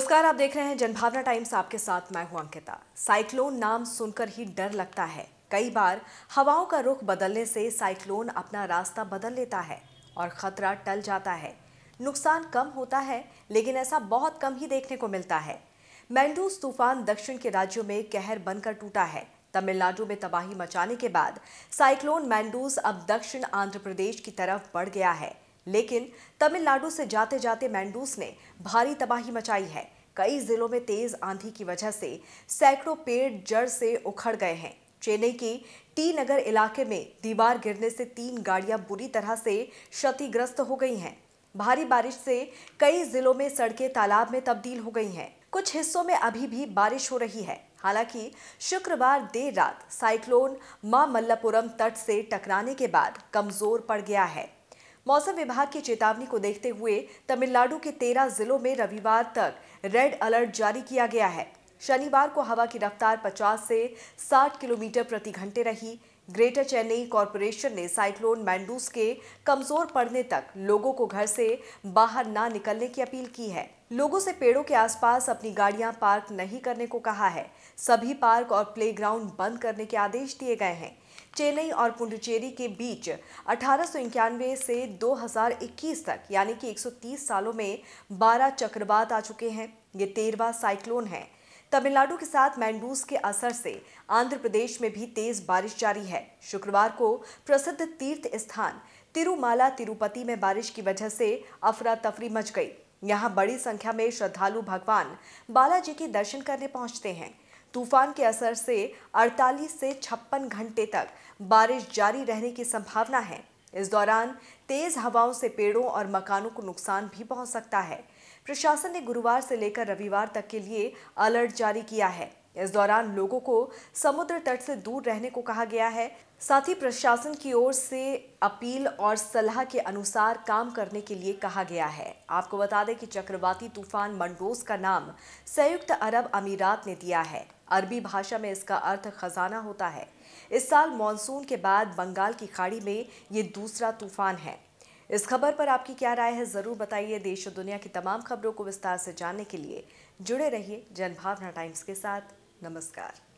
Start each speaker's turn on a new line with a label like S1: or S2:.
S1: नमस्कार आप देख रहे हैं जनभावना टाइम्स आपके साथ मैं हूं अंकिता साइक्लोन नाम सुनकर ही डर लगता है कई बार हवाओं का रुख बदलने से साइक्लोन अपना रास्ता बदल लेता है और खतरा टल जाता है नुकसान कम होता है लेकिन ऐसा बहुत कम ही देखने को मिलता है मैंडूस तूफान दक्षिण के राज्यों में कहर बनकर टूटा है तमिलनाडु में तबाही मचाने के बाद साइक्लोन मैंडूस अब दक्षिण आंध्र प्रदेश की तरफ बढ़ गया है लेकिन तमिलनाडु से जाते जाते मैंडूस ने भारी तबाही मचाई है कई जिलों में तेज आंधी की वजह से सैकड़ों पेड़ जड़ से उखड़ गए हैं चेन्नई के टी नगर इलाके में दीवार गिरने से तीन गाड़ियां बुरी तरह से क्षतिग्रस्त हो गई हैं भारी बारिश से कई जिलों में सड़कें तालाब में तब्दील हो गई हैं कुछ हिस्सों में अभी भी बारिश हो रही है हालांकि शुक्रवार देर रात साइक्लोन मल्लापुरम तट से टकराने के बाद कमजोर पड़ गया है मौसम विभाग की चेतावनी को देखते हुए तमिलनाडु के तेरह जिलों में रविवार तक रेड अलर्ट जारी किया गया है शनिवार को हवा की रफ्तार 50 से 60 किलोमीटर प्रति घंटे रही ग्रेटर चेन्नई कॉरपोरेशन ने साइक्लोन मैंडूस के कमजोर पड़ने तक लोगों को घर से बाहर ना निकलने की अपील की है लोगों से पेड़ों के आसपास अपनी गाड़ियां पार्क नहीं करने को कहा है सभी पार्क और प्लेग्राउंड बंद करने के आदेश दिए गए हैं चेन्नई और पुडुचेरी के बीच अठारह से 2021 तक यानी कि 130 सालों में 12 चक्रवात आ चुके हैं ये तेरवा साइक्लोन है तमिलनाडु के साथ मैंडूस के असर से आंध्र प्रदेश में भी तेज बारिश जारी है शुक्रवार को प्रसिद्ध तीर्थ स्थान तिरुमाला तिरुपति में बारिश की वजह से अफरा तफरी मच गई यहाँ बड़ी संख्या में श्रद्धालु भगवान बालाजी के दर्शन करने पहुंचते हैं तूफान के असर से 48 से छप्पन घंटे तक बारिश जारी रहने की संभावना है इस दौरान तेज हवाओं से पेड़ों और मकानों को नुकसान भी पहुंच सकता है प्रशासन ने गुरुवार से लेकर रविवार तक के लिए अलर्ट जारी किया है इस दौरान लोगों को समुद्र तट से दूर रहने को कहा गया है साथ ही प्रशासन की ओर से अपील और सलाह के अनुसार काम करने के लिए कहा गया है आपको बता दें कि चक्रवाती तूफान मंडोज का नाम संयुक्त अरब अमीरात ने दिया है अरबी भाषा में इसका अर्थ खजाना होता है इस साल मानसून के बाद बंगाल की खाड़ी में ये दूसरा तूफान है इस खबर पर आपकी क्या राय है ज़रूर बताइए देश और दुनिया की तमाम खबरों को विस्तार से जानने के लिए जुड़े रहिए जनभावना टाइम्स के साथ नमस्कार